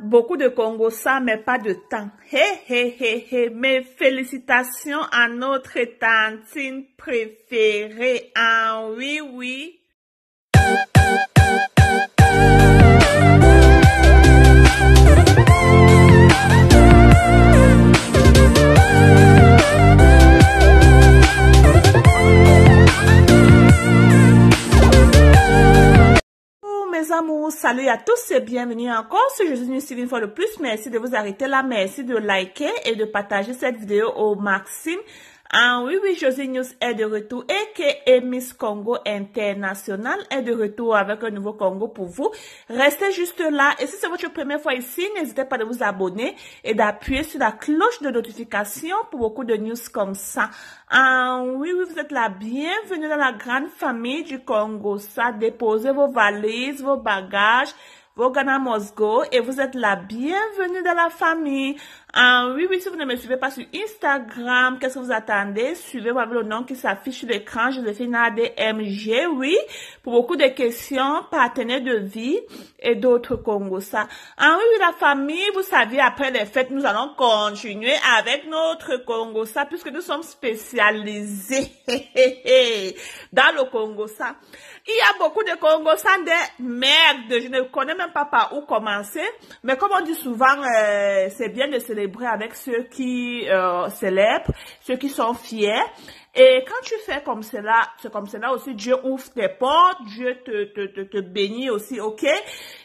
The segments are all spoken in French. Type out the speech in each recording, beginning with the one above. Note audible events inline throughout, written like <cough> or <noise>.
beaucoup de Congo ça, mais pas de temps. Hé, hé, hé, hé, mes félicitations à notre tantine préférée. Ah, oui, oui. salut à tous et bienvenue encore sur Jésus une fois de plus. Merci de vous arrêter là, merci de liker et de partager cette vidéo au maximum ah oui, oui, Josie News est de retour et que Miss Congo International est de retour avec un nouveau Congo pour vous. Restez juste là et si c'est votre première fois ici, n'hésitez pas à vous abonner et d'appuyer sur la cloche de notification pour beaucoup de news comme ça. Ah oui, oui, vous êtes la bienvenue dans la grande famille du Congo. Ça, déposez vos valises, vos bagages. Vogana Mosgo et vous êtes la bienvenue dans la famille. Euh, oui, oui, si vous ne me suivez pas sur Instagram, qu'est-ce que vous attendez? Suivez-moi avec le nom qui s'affiche sur l'écran, Joséphine ADMG, oui, pour beaucoup de questions, partenaires de vie et d'autres Congo, ça. Ah oui, oui, la famille, vous savez, après les fêtes, nous allons continuer avec notre Congo, ça, puisque nous sommes spécialisés <laughs> dans le Congo, ça. Il y a beaucoup de Congo, ça, des merdes, je ne connais même Papa, pas où commencer, mais comme on dit souvent, euh, c'est bien de célébrer avec ceux qui euh, célèbrent, ceux qui sont fiers. Et quand tu fais comme cela, c'est comme cela aussi, Dieu ouvre tes portes, Dieu te, te, te, te bénit aussi, ok?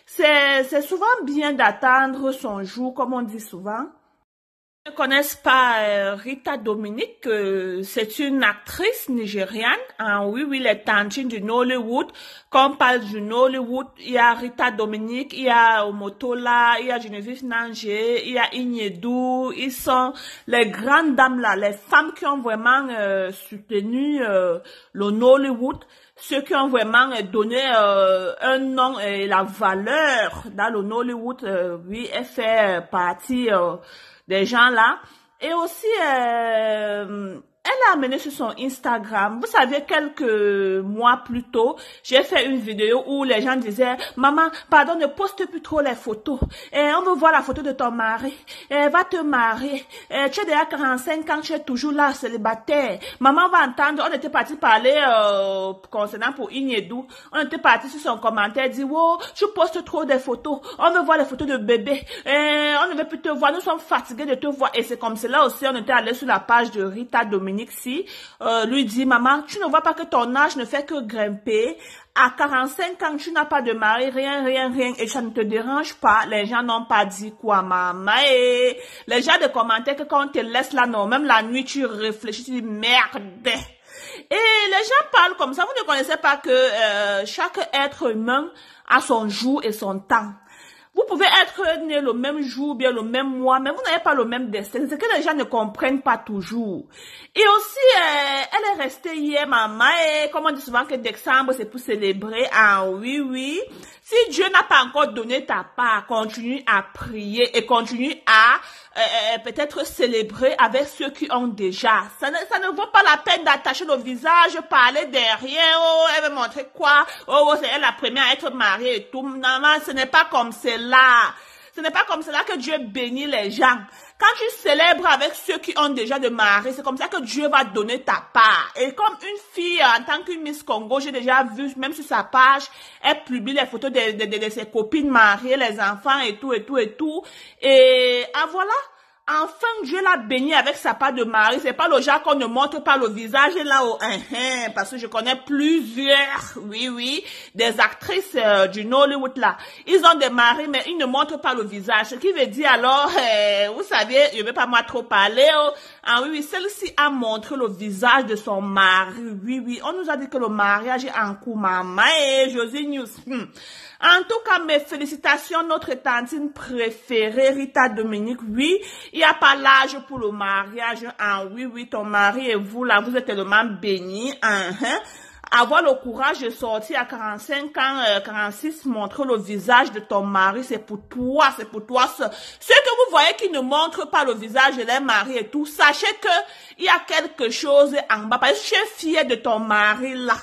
C'est souvent bien d'attendre son jour, comme on dit souvent ne connaissent pas euh, Rita Dominique, c'est une actrice nigériane. Hein, oui, oui, les tantines du Nollywood. Quand on parle du Nollywood, il y a Rita Dominique, il y a Omotola, il y a Genevieve Nangé, il y a Ignedou. Ils sont les grandes dames là, les femmes qui ont vraiment euh, soutenu euh, le Nollywood ceux qui ont vraiment donné un nom et la valeur dans le Nollywood, oui, elle fait partie des gens là. Et aussi, euh, elle a amené sur son Instagram. Vous savez, quelques mois plus tôt, j'ai fait une vidéo où les gens disaient, maman, pardon, ne poste plus trop les photos. Eh, on veut voir la photo de ton mari. Eh, va te marier. Eh, tu es déjà 45 ans, tu es toujours là, célibataire. Maman va entendre, on était parti parler euh, concernant pour Inédou. On était parti sur son commentaire, dit, wow, tu poste trop des photos. On veut voir les photos de bébé. on ne veut plus te voir, nous sommes fatigués de te voir. Et c'est comme cela aussi, on était allé sur la page de Rita Dominique euh, lui dit, maman, tu ne vois pas que ton âge ne fait que grimper. À 45 ans, tu n'as pas de mari, rien, rien, rien, et ça ne te dérange pas. Les gens n'ont pas dit quoi, maman. Et les gens de commentaires que quand on te laisse la non, même la nuit, tu réfléchis, tu dis, merde. Et les gens parlent comme ça. Vous ne connaissez pas que euh, chaque être humain a son jour et son temps. Vous pouvez être né le même jour, bien le même mois, mais vous n'avez pas le même destin. C'est que les gens ne comprennent pas toujours. Et aussi, euh, elle est restée hier, maman, et comme on dit souvent que décembre, c'est pour célébrer. Ah oui, oui. Si Dieu n'a pas encore donné ta part, continue à prier et continue à euh, euh, peut-être célébrer avec ceux qui ont déjà. Ça ne, ça ne vaut pas la peine d'attacher nos visages, parler derrière, oh, elle veut montrer quoi, oh, oh, c'est elle la première à être mariée et tout. Non, non ce n'est pas comme cela. Ce n'est pas comme cela que Dieu bénit les gens. Quand tu célèbres avec ceux qui ont déjà démarré, c'est comme ça que Dieu va donner ta part. Et comme une fille, en tant qu'une Miss Congo, j'ai déjà vu, même sur sa page, elle publie les photos de, de ses copines mariées, les enfants et tout, et tout, et tout. Et ah voilà, Enfin, Dieu l'a béni avec sa part de mari. C'est pas le genre qu'on ne montre pas le visage là haut oh, hein, hein, parce que je connais plusieurs, oui, oui, des actrices euh, du Nollywood là. Ils ont des maris, mais ils ne montrent pas le visage. Ce qui veut dire alors, <laughs> eh, vous savez, je vais pas moi trop parler. Oh, ah oui, oui, celle-ci a montré le visage de son mari. Oui, oui, on nous a dit que le mariage est en cours, maman eh, Josie News. Hmm. En tout cas, mes félicitations, notre tantine préférée, Rita Dominique. Oui, il n'y a pas l'âge pour le mariage. Ah oui, oui, ton mari et vous, là, vous êtes tellement bénis. Hein, hein. Avoir le courage de sortir à 45 ans, euh, 46, montrer le visage de ton mari, c'est pour toi, c'est pour toi. Ceux que vous voyez qui ne montrent pas le visage de leur mari et tout, sachez que il y a quelque chose en bas. Parce que je suis fier de ton mari là.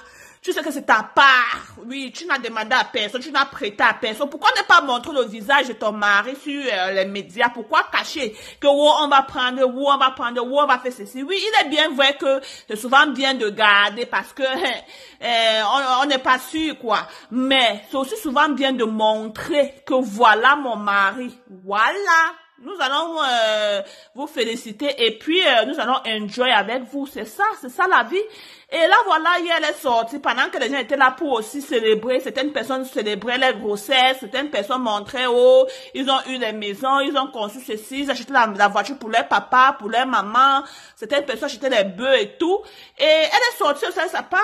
Tu sais que c'est ta part. Oui, tu n'as demandé à personne, tu n'as prêté à personne. Pourquoi ne pas montrer le visage de ton mari sur euh, les médias Pourquoi cacher que oh, on va prendre, oh, on va prendre, oh, on va faire ceci Oui, il est bien vrai que c'est souvent bien de garder parce que <laughs> euh, on n'est pas sûr, quoi. Mais c'est aussi souvent bien de montrer que voilà mon mari. Voilà nous allons euh, vous féliciter et puis euh, nous allons enjoy avec vous. C'est ça, c'est ça la vie. Et là, voilà, hier, elle est sortie pendant que les gens étaient là pour aussi célébrer. Certaines personnes célébraient les grossesses, certaines personnes montraient, oh, ils ont eu les maisons, ils ont conçu ceci, ils achetaient la, voiture pour leur papa, pour leur maman. Certaines personnes achetaient les bœufs et tout. Et elle est sortie ça, ça part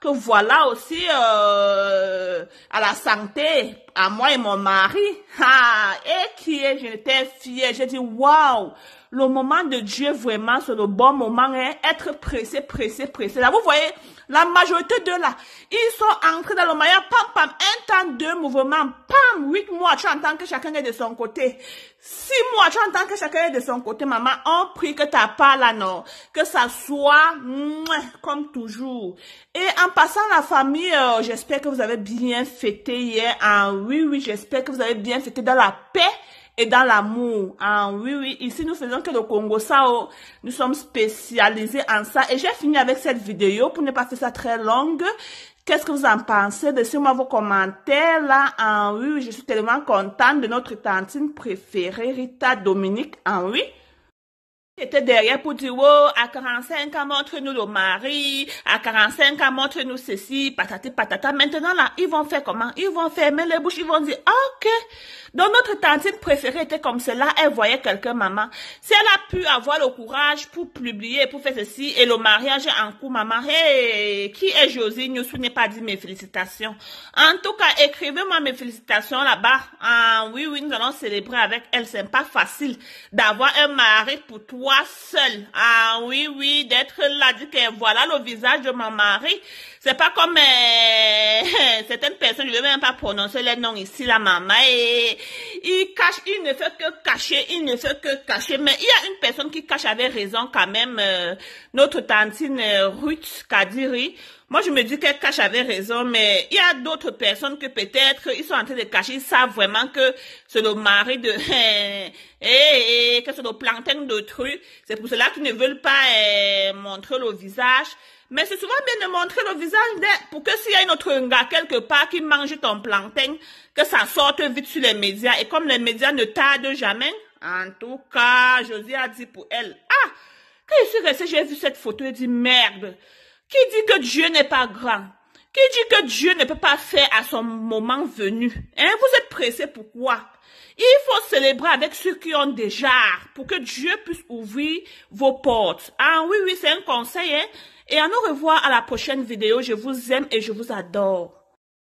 que voilà aussi euh, à la santé, à moi et mon mari. <laughs> Ah, et qui est, je fille j'ai dit, waouh, le moment de Dieu vraiment, c'est le bon moment, hein? être pressé, pressé, pressé. Là, vous voyez, la majorité de là, ils sont entrés dans le maillot, pam, pam, un temps, deux mouvements, pam, huit mois, tu entends que chacun est de son côté. Six mois, tu entends que chacun est de son côté, maman, on prie que ta part là, non, que ça soit, comme toujours. Et en passant la famille, euh, j'espère que vous avez bien fêté hier, ah oui, oui, j'espère que vous avez bien fêté dans la paix, et dans l'amour. en ah, Oui, oui, ici nous faisons que le Congo Sao, nous sommes spécialisés en ça. Et j'ai fini avec cette vidéo pour ne pas faire ça très longue. Qu'est-ce que vous en pensez? Laissez-moi vos commentaires là. En ah, oui, je suis tellement contente de notre tantine préférée, Rita Dominique. En ah, oui était derrière pour dire, oh, à 45 ans, montre-nous le mari, à 45 ans, montre-nous ceci, patati patata. Maintenant, là, ils vont faire comment? Ils vont fermer les bouches, ils vont dire, ok. Donc, notre tantine préférée était comme cela, elle voyait quelqu'un, maman. Si elle a pu avoir le courage pour publier, pour faire ceci, et le mariage en cours, maman, hey, qui est Josie Nous n'est pas dit mes félicitations. En tout cas, écrivez-moi mes félicitations là-bas. Ah, oui, oui, nous allons célébrer avec elle. C'est pas facile d'avoir un mari pour toi seul Ah oui, oui, d'être là, dit que voilà le visage de mon mari. C'est pas comme euh, certaines personnes, je ne vais même pas prononcer les noms ici, la maman, et il cache, il ne fait que cacher, il ne fait que cacher, mais il y a une personne qui cache avec raison quand même, euh, notre tantine euh, Ruth Kadiri. Moi, je me dis qu'elle cache avec raison, mais il y a d'autres personnes que peut-être ils sont en train de cacher. Ils savent vraiment que c'est le mari de, <laughs> et eh, eh, eh, que c'est le plantain d'autrui. C'est pour cela qu'ils ne veulent pas montrer le visage. Mais c'est souvent bien de montrer le visage pour que s'il y a une autre gars quelque part qui mange ton plantain, que ça sorte vite sur les médias. Et comme les médias ne tardent jamais, en tout cas, Josie a dit pour elle, ah, quand je suis restée, j'ai vu cette photo et dit merde. Qui dit que Dieu n'est pas grand? Qui dit que Dieu ne peut pas faire à son moment venu? Hein? Vous êtes pressé pourquoi? Il faut célébrer avec ceux qui ont déjà pour que Dieu puisse ouvrir vos portes. Ah oui, oui, c'est un conseil, hein? Et à nous revoir à la prochaine vidéo. Je vous aime et je vous adore.